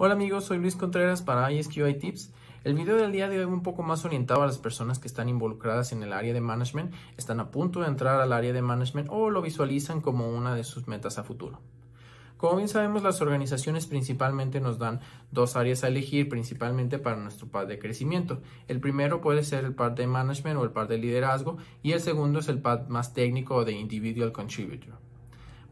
Hola amigos, soy Luis Contreras para ISQI Tips. El video del día de hoy un poco más orientado a las personas que están involucradas en el área de management, están a punto de entrar al área de management o lo visualizan como una de sus metas a futuro. Como bien sabemos, las organizaciones principalmente nos dan dos áreas a elegir principalmente para nuestro pad de crecimiento. El primero puede ser el pad de management o el pad de liderazgo y el segundo es el pad más técnico o de individual contributor.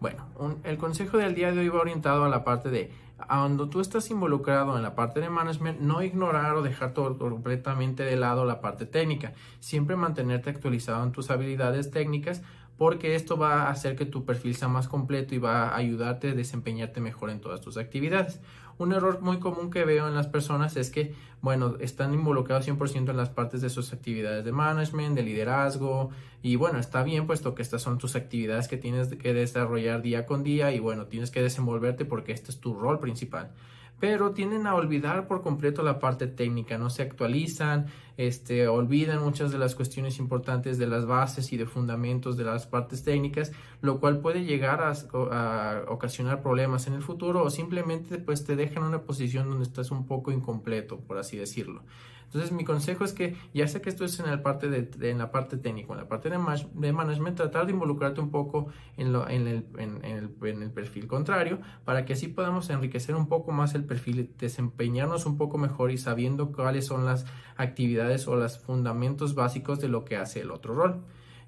Bueno, el consejo del día de hoy va orientado a la parte de cuando tú estás involucrado en la parte de management, no ignorar o dejar todo completamente de lado la parte técnica. Siempre mantenerte actualizado en tus habilidades técnicas porque esto va a hacer que tu perfil sea más completo y va a ayudarte a desempeñarte mejor en todas tus actividades. Un error muy común que veo en las personas es que, bueno, están involucrados 100% en las partes de sus actividades de management, de liderazgo, y bueno, está bien puesto que estas son tus actividades que tienes que desarrollar día con día y bueno, tienes que desenvolverte porque este es tu rol principal pero tienden a olvidar por completo la parte técnica, no se actualizan, este, olvidan muchas de las cuestiones importantes de las bases y de fundamentos de las partes técnicas, lo cual puede llegar a, ocasionar problemas en el futuro o simplemente pues te dejan en una posición donde estás un poco incompleto, por así decirlo. Entonces mi consejo es que ya sea que esto es en, la parte de, en la parte técnica, en la parte de, management, tratar de involucrarte un poco en, lo, en, el, en, el, en el perfil contrario para que así podamos enriquecer un poco más el perfil, desempeñarnos un poco mejor y sabiendo cuáles son las actividades o los fundamentos básicos de lo que hace el otro rol.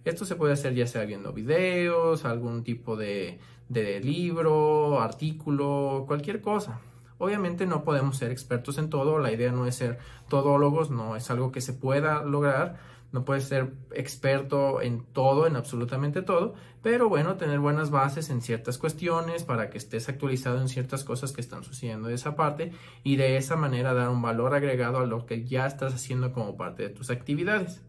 Esto se puede hacer ya sea viendo videos, algún tipo de libro, artículo, cualquier cosa. Obviamente no podemos ser expertos en todo, la idea no es ser todólogos, no es algo que se pueda lograr, no puedes ser experto en todo, en absolutamente todo, pero bueno, tener buenas bases en ciertas cuestiones para que estés actualizado en ciertas cosas que están sucediendo de esa parte y de esa manera dar un valor agregado a lo que ya estás haciendo como parte de tus actividades.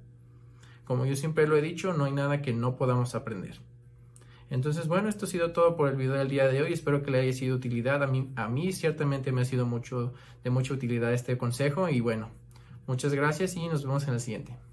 Como yo siempre lo he dicho, no hay nada que no podamos aprender. Entonces, bueno, esto ha sido todo por el video del día de hoy. Espero que le haya sido utilidad. A mí, a mí ciertamente me ha sido mucho, de mucha utilidad este consejo. Y bueno, muchas gracias y nos vemos en el siguiente.